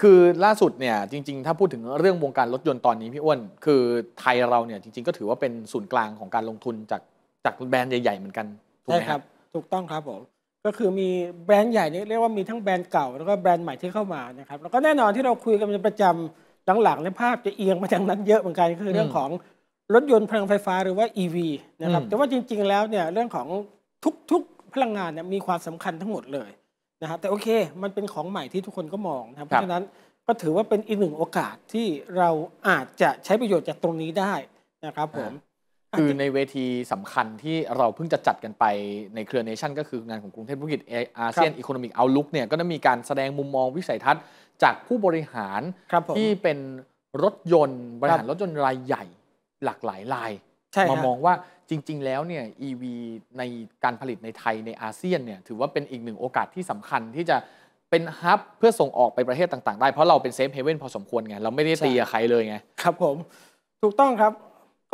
คือล่าสุดเนี่ยจริง ๆ ถ้าพูดถึงเรื่องวงการรถยนต์ตอนนี้พี่อ้วนคือไทยเราเนี่ยจริง ๆก็ถือว่าเป็นศูนย์กลางของการลงทุน จากจากแบรนด์ใหญ่ ๆเหมือนกันถูกไหมครับถูกต้องครับผมก็คือมีแบรนด์ใหญ่นี่เรียกว่ามีทั้งแบรนด์เก่า แล้วก็แบรนด์ใหม่ที่เข้ามานะครับแล้วก็แน่นอนที่เราคุยกันเป็นประจำหลังๆในภาพจะเอียงมาทางนั้นเยอะเหมือนกันคือเรื่องของรถยนต์พลังไฟฟ้าหรือว่า EV นะครับแต่ว่าจริง ๆแล้วเนี่ยเรื่องของทุกๆพลังงานเนี่ยมีความสำคัญทั้งหมดเลยนะครับแต่โอเคมันเป็นของใหม่ที่ทุกคนก็มองนะครับเพราะฉะนั้นก็ถือว่าเป็นอีกหนึ่งโอกาสที่เราอาจจะใช้ประโยชน์จากตรงนี้ได้นะครับผม คือในเวทีสำคัญที่เราเพิ่งจะจัดกันไปในเครือเนชั่น ก็คืองานของกรุงเทพธุรกิจอาเซียนอีโคโนมิกเอาลุกเนี่ยก็จะมีการแสดงมุมมองวิสัยทัศน์จากผู้บริหาร ที่เป็นรถยนต์บริหารรถยนต์รายใหญ่หลากหลายรายมามองว่าจริง ๆแล้วเนี่ย EV ในการผลิตในไทยในอาเซียนเนี่ยถือว่าเป็นอีกหนึ่งโอกาสที่สำคัญที่จะเป็นฮับ เพื่อส่งออกไปประเทศต่าง ๆ ได้เพราะเราเป็นเซฟเฮเว่นพอสมควรไงเราไม่ได้ตีกใครเลยไงครับผม ถูกต้องครับ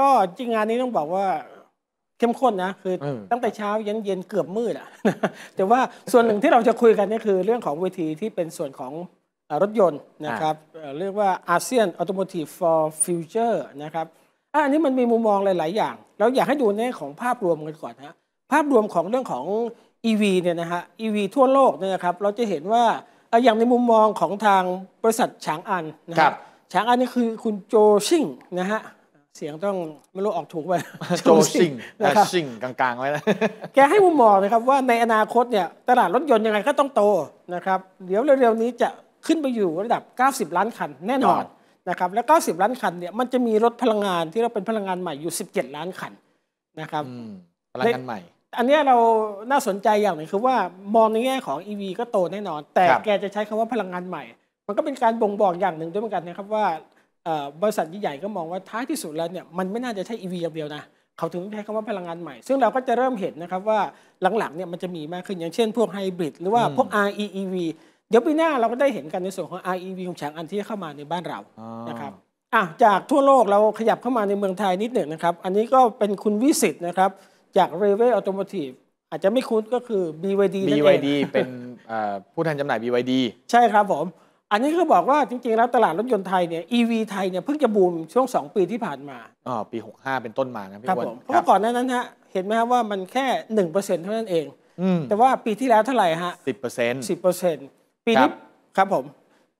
ก็จริงงานนี้ต้องบอกว่าเข้มข้นนะคือตั้งแต่เช้ายันเย็นเกือบมืดอะแต่ว่าส่วนหนึ่งที่เราจะคุยกันนี่คือ เรื่องของเวทีที่เป็นส่วนของรถยนต์นะครับ เรียกว่าอาเซียนออโตโมทีฟฟอร์ฟิวเจอร์นะครับอันนี้มันมีมุมมองหลาย ๆ อย่าง เราอยากให้ดูในของภาพรวมกันก่อนนะภาพรวมของเรื่องของ EV เนี่ยนะฮะ EV ทั่วโลกเนี่ยครับเราจะเห็นว่าอย่างในมุมมองของทางบริษัท ฉางอันนะครับฉางอันนี่คือคุณโจชิงนะฮะ เสียงต้อง ไม่รู้ออกถูกไหมโจชิงนะครับชิงกลาง ๆ ไว้นะแกให้มุมมองนะครับ ว่าในอนาคตเนี่ยตลาดรถยนต์ยังไงก็ต้องโตนะครับเดี๋ยวเร็ว ๆ นี้จะขึ้นไปอยู่ระดับ 90 ล้านคันแน่นอนนะครับและ90 ล้านคัน เนี่ย มันจะมีรถพลังงานที่เราเป็นพลังงานใหม่อยู่ 17 ล้านคันนะครับพลังงานใหม่ อันนี้เรา น่าสนใจอย่างหนึ่งคือว่ามองในแง่ของ EV ก็โตแน่นอน แต่แกจะใช้คำว่าพลังงานใหม่ มันก็เป็นการบ่งบอกอย่างหนึ่งด้วยเหมือนกันนะครับว่าบริษัทใหญ่ๆก็มองว่าท้ายที่สุดแล้วเนี่ยมันไม่น่าจะใช่ EV อย่างเดียวนะเขาถึงใช้คำว่าพลังงานใหม่ ซึ่งเราก็จะเริ่มเห็นนะครับว่าหลังๆเนี่ยมันจะมีมากขึ้นอย่างเช่น พวกไฮบริดหรือว่าพวก REEV เดี๋ยวปีหน้าเราก็ได้เห็นกันในส่วนของ REV ของฉางอันที่เข้ามาในบ้านเรานะครับอ่ะจากทั่วโลกเราขยับเข้ามาในเมืองไทยนิดหนึ่งนะครับ อันนี้ก็เป็นคุณวิสิตนะครับ จากเรเวออ u t o m o t i v e อาจจะไม่คุ้นก็คือ BYD นั่นเอง BYD เป็นผู้แทนจำหน่าย BYD ใช่ครับผม อันนี้ก็บอกว่าจริงๆ แล้วตลาดรถยนต์ไทยเนี่ย EV ไทยเนี่ยเพิ่งจะบูมช่วง2ปีที่ผ่านมาอ๋อปี65เป็นต้นมานะพี่วันเพราะก่อนหน้านั้นฮะเห็นไหมครับว่ามันแค่ 1%เท่านั้นเองแต่ว่าปีที่แล้วเท่าไหร่ฮะ10% 10%เปีนี้ครับผม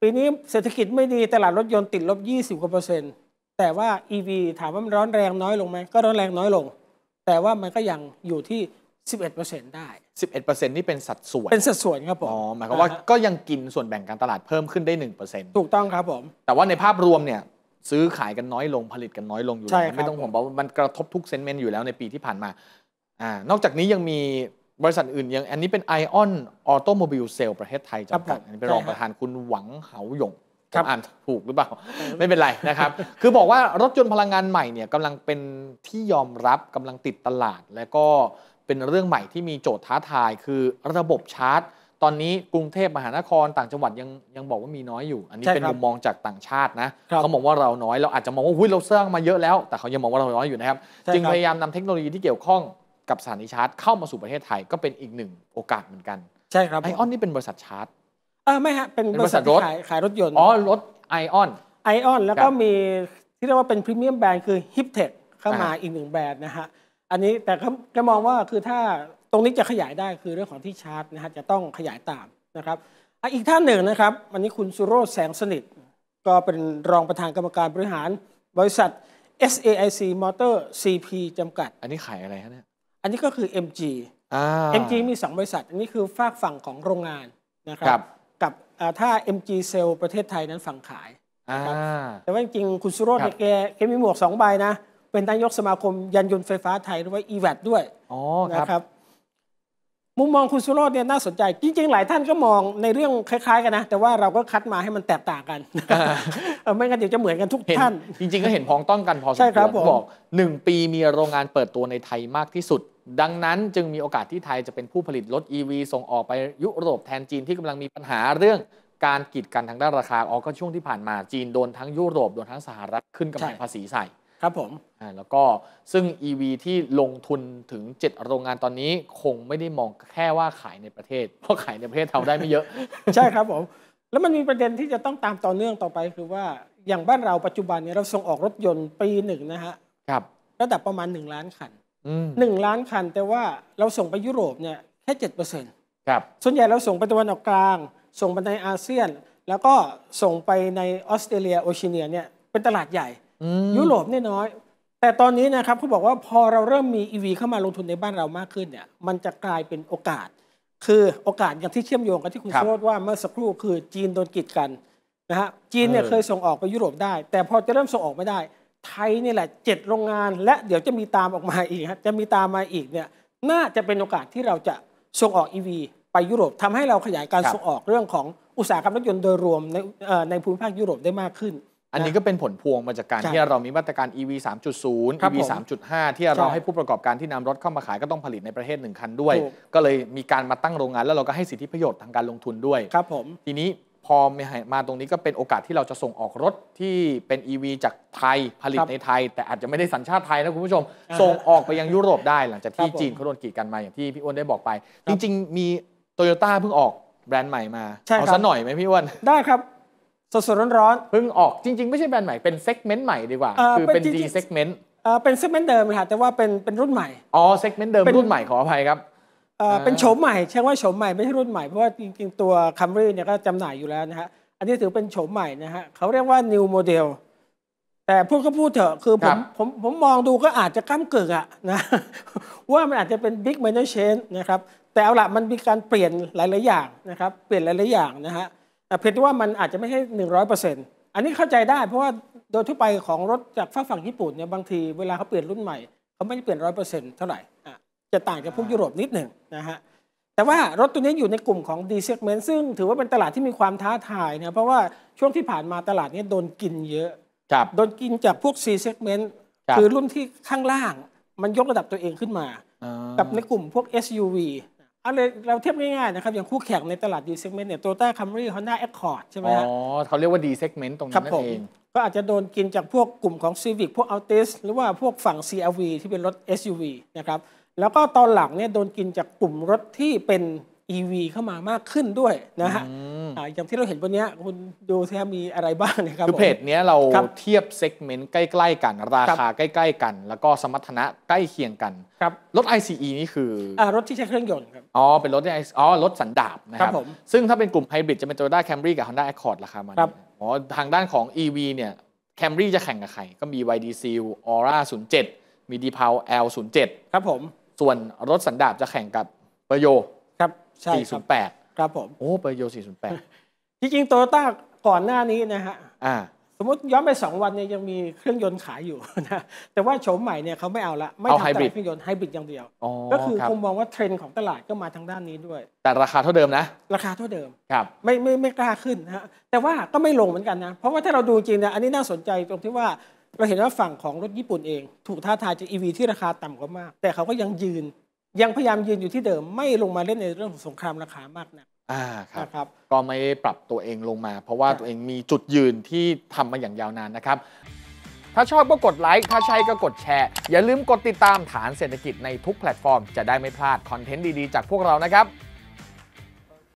ปีนี้เศรษฐกิจไม่ดีตลาดรถยนต์ติดลบ 20 กว่าเปอร์เซ็นต์แต่ว่า e ีถามว่ามันร้อนแรงน้อยลงไหมก็ร้อนแรงน้อยลงแต่ว่ามันก็ยังอยู่ที่ 11%เปได้ 11%นี่เป็นสัดส่วน เป็นสัดส่วนครับผมอ๋อหมายความว่าก็ยังกินส่วนแบ่งการตลาดเพิ่มขึ้นได้ 1%ถูกต้องครับผมแต่ว่าในภาพรวมเนี่ยซื้อขายกันน้อยลงผลิตกันน้อยลงอยู่แล้วไม่ต้องห่วงเพราะมันกระทบทุกเซนเมนต์อยู่แล้วในปีที่ผ่านมาอ่านอกจากนี้ยังมีบริษัทอื่นยังอันนี้เป็นไอออนออโตโมบิลเซลประเทศไทยจำกัดอันนี้เป็นรองประธานคุณหวังเหาหยงครับอ่านถูกหรือเปล่า ไม่เป็นไรนะครับ คือบอกว่ารถยนต์พลังงานใหม่เนี่ยกำลังเป็นที่ยอมรับกำลังติดตลาด และก็เป็นเรื่องใหม่ที่มีโจทย์ท้าทายคือระบบชาร์จ ตอนนี้กรุงเทพมหานครต่างจังหวัดยังยังบอกว่ามีน้อยอยู่ อันนี้เป็นมุมมองจากต่างชาตินะเขาบอกว่าเราน้อย เราอาจจะมองว่าหุ้ยเราสร้างมาเยอะแล้ว แต่เขายังมองว่าเราน้อยอยู่นะครับจึงพยายามนำเทคโนโลยีที่เกี่ยวข้องกับสถานีชาร์จเข้ามาสู่ประเทศไทยก็เป็นอีกหนึ่งโอกาสเหมือนกันใช่ครับไอออนนี่เป็นบริษัทชาร์จเออไม่ฮะเป็นบริษัทรถขายขายรถยนต์ อ๋อ รถไอออนไอออนแล้วก็มีที่เรียกว่าเป็นพรีเมียมแบรนด์คือฮิปเทคเข้ามาอีกหนึ่งแบรนด์นะฮะอันนี้แต่ก็มองว่าคือถ้าตรงนี้จะขยายได้คือเรื่องของที่ชาร์จนะฮะจะต้องขยายตามนะครับอีกท่านหนึ่งนะครับวันนี้คุณสุโรธแสงสนิท ก็เป็นรองประธานกรรมการบริหารบริษัท SAIC Motor CP จำกัด อันนี้ขายอะไรฮะเนี่ยอันนี้ก็คือ MG อ MG มีสองบริษัท อันนี้คือฝากฝั่งของโรงงานนะครับรบกับาถ้า MG เซลล์ประเทศไทยนั้นฝั่งขายนะแต่ว่าจริงๆคุณสุโรจน์ีแกแกมีหมวกสองใบนะ เป็นนายกสมาคมยานยนต์ไฟฟ้าไทยหรือว่า e v a t ด้วยนะครับ มุมมองคุณสุโรจน์เนี่ยน่าสนใจ จริง ๆ หลายท่านก็มองในเรื่องคล้ายๆกันนะแต่ว่าเราก็คัดมาให้มันแตกต่างกันไม่งั้นเดี๋ยวจะเหมือนกันทุกท่าน จริง ๆก็เห็นพ้องต้องกันพอสมควรบอกหนึ่งปีมีโรงงานเปิดตัวในไทยมากที่สุดดังนั้นจึงมีโอกาสที่ไทยจะเป็นผู้ผลิตรถ EV ส่งออกไปยุโรปแทนจีนที่กำลังมีปัญหาเรื่องการกีดกันทางด้านราคาออกก็ช่วงที่ผ่านมาจีนโดนทั้งยุโรปโดนทั้งสหรัฐขึ้นกำแพงภาษีใส่ ครับผมอ่าแล้วก็ซึ่ง EV ที่ลงทุนถึง 7 โรงงานตอนนี้คงไม่ได้มองแค่ว่าขายในประเทศ เพราะขายในประเทศทำได้ไม่เยอะ ใช่ครับผมแล้วมันมีประเด็นที่จะต้องตามต่อเนื่องต่อไปคือว่าอย่างบ้านเราปัจจุบันเนี่ยเราส่งออกรถยนต์ปีหนึ่งนะฮะครับระดับประมาณ1ล้านคันหนึ่งล้านคันแต่ว่าเราส่งไปยุโรป เนี่ย แค่เจ็ดเปอร์เซ็นต์ครับ ส่วนใหญ่เราส่งไปตะวันออกกลาง ส่งไปในอาเซียน แล้วก็ส่งไปในออสเตรเลียโอชิเนียเนี่ย เป็นตลาดใหญ่ยุโรปนี่น้อย แต่ตอนนี้นะครับเขาบอกว่าพอเราเริ่มมีอีวีเข้ามาลงทุนในบ้านเรามากขึ้นเนี่ยมันจะกลายเป็นโอกาส คือโอกาสอย่างที่เชื่อมโยงกับที่คุณโชตว่าเมื่อสักครู่คือจีนโดนกีดกันนะฮะจีนเนี่ยเคยส่งออกไปยุโรปได้ แต่พอจะเริ่มส่งออกไม่ได้ไทยนี่แหละเจ็ดโรงงานและเดี๋ยวจะมีตามออกมาอีกจะมีตามมาอีกเนี่ย น่าจะเป็นโอกาสที่เราจะส่งออก EV ไปยุโรปทำให้เราขยายการส่งออกเรื่องของอุตสาหกรรมรถยนต์โดยรวมในในภูมิภาคยุโรปได้มากขึ้น อันนี้ก็เป็นผลพวงมาจากการที่เรามีมาตรการ EV 3.0 EV 3.5 ที่เราให้ผู้ประกอบการที่นำรถเข้ามาขายก็ต้องผลิตในประเทศหนึ่งคันด้วย ก็เลยมีการมาตั้งโรงงาน แล้วเราก็ให้สิทธิประโยชน์ทางการลงทุนด้วยครับผมทีนี้พอมาตรงนี้ก็เป็นโอกาสที่เราจะส่งออกรถที่เป็น EV จากไทยผลิตในไทย แต่อาจจะไม่ได้สัญชาติไทยนะคุณผู้ชมส่งออกไปยังยุโรปได้หลังจากที่จีนเขาโดนกีดกันมาอย่างที่พี่อ้วนได้บอกไป จริง ๆ มีโตโยต้าเพิ่งออกแบรนด์ใหม่มาเอาซะหน่อยไหมพี่อ้วนได้ครับสดๆร้อนๆเพิ่งออกจริง ๆ ไม่ใช่แบรนด์ใหม่เป็นเซกเมนต์ใหม่ดีกว่าคือเป็น D segment เป็นเซกเมนต์เดิมค่ะแต่ว่า เป็นเป็นรุ่นใหม่อ๋อเซกเมนต์เดิมรุ่นใหม่ขออภัยครับเป็นโฉมใหม่ใช่ว่าโฉมใหม่ไม่ใช่รุ่นใหม่เพราะว่าจริง ๆตัวคัมรี่เนี่ยก็จำหน่ายอยู่แล้วนะฮะอันนี้ถือเป็นโฉมใหม่นะฮะเขาเรียกว่านิวโมเดลแต่พูดก็พูดเถอะคือผมผมผมมองดูก็อาจจะก้ามเกิกอะนะว่ามันอาจจะเป็นบิ๊กม n o เ c h a นะครับแต่เอาละมันมีการเปลี่ยนหลายๆอย่างนะครับเปลี่ยนหลายๆอย่างนะฮะเพียงแต่ว่ามันอาจจะไม่ใช่หนึ่งร้อยเปอร์เซ็นต์อันนี้เข้าใจได้เพราะว่าโดยทั่วไปของรถจากฝั่งญี่ปุ่นเนี่ยบางทีเวลาเขาเปลี่ยนรุ่นใหม่เขาไม่ได้เปลี่ยนร้อยเปอร์เซ็นต์เท่าไหร่จะต่างจากพวกยุโรปนิดหนึ่งนะฮะ แต่ว่ารถตัวนี้อยู่ในกลุ่มของดีซ็กเมนต์ซึ่งถือว่าเป็นตลาดที่มีความท้าทายนะเพราะว่าช่วงที่ผ่านมาตลาดนี้โดนกินเยอะโดนกินจากพวกซีซ็กเมนต์คือรุ่นที่ข้างล่างมันยกระดับตัวเองขึ้นมา กับในกลุ่มพวก SUV เอาเลยเราเทียบง่าย ๆ นะครับอย่างคู่แข่งในตลาดดเซก g m e n t เนี่ยโตโยต้าคัมรี่ฮอนด้าแอคคอร์ดใช่ไหมฮะอ๋อเขาเรียกว่าดีเ g m e n t ตรงนั้นเอง ก็อาจจะโดนกินจากพวกกลุ่มของซีวิกพวกอัลติสหรือว่าพวกฝั่ง CRV ที่เป็นรถ SUV นะครับ แล้วก็ตอนหลังเนี่ยโดนกินจากกลุ่มรถที่เป็น EV เข้ามามากขึ้นด้วยนะฮะอย่างที่เราเห็นวันนี้คุณดูแทครับมีอะไรบ้างนะครับคือเพจนี้เราเทียบเซกเมนต์ใกล้ ๆ กัน ราคาใกล้ ๆกัน แล้วก็สมรรถนะใกล้เคียงกันครับรถ ICE นี่คืออรถที่ใช้เครื่องยนต์ครับอ๋อ เป็นรถที่อ๋อรถสันดาบนะครับรบซึ่งถ้าเป็นกลุ่มไฮบริดจะเป็นโตโยต้าแคมรี่กับฮอนด้าแอคคอร์ดราคา มันอ๋อทางด้านของ EV เนี่ยแคมรี่จะแข่งกับใครก็มี YD s e a l Aura 07มีดีพาว L07 ครับผมส่วนรถสันดาบจะแข่งกับเปโยใี่ครับ408ครับผมโอ้ปรโย408จริงๆ โตโยต้าก่อนหน้านี้นะฮะอ่าสมมติย้อนไป 2 วันเนี่ยยังมีเครื่องยนต์ขายอยู่นะแต่ว่าโฉมใหม่เนี่ยเขาไม่เอาละไม่ทำต่เครื่องยนต์ไฮบริดอย่างเดียว ก็คือคงมองว่าเทรนด์ของตลาดก็มาทางด้านนี้ด้วย แต่ราคาเท่าเดิมนะ ราคาเท่าเดิมครับไม่ไม่ไม่กล้าขึ้นนะฮะแต่ว่าก็ไม่ลงเหมือนกันนะเพราะว่าถ้าเราดูจริงเนี่ยอันนี้น่าสนใจตรงที่ว่า เราเห็นว่าฝั่งของรถญี่ปุ่นเอง ถูกท้าทายจากอีวีที่ราคาต่ำกว่ามากแต่เขาก็ยังยืนยังพยายามยืนอยู่ที่เดิม ไม่ลงมาเล่นในเรื่องของสงครามราคามากนะอ่าครับรบก็ไม่ปรับตัวเองลงมา เพราะว่าตัวเองมีจุดยืนที่ทำมาอย่างยาวนานนะครับ ถ้าชอบก็กดไลค์ถ้าใช่ก็กดแชร์ อย่าลืมกดติดตามฐานเศรษฐกิจในทุกแพลตฟอร์มจะได้ไม่พลาดคอนเทนต์ดีๆจากพวกเรานะครับ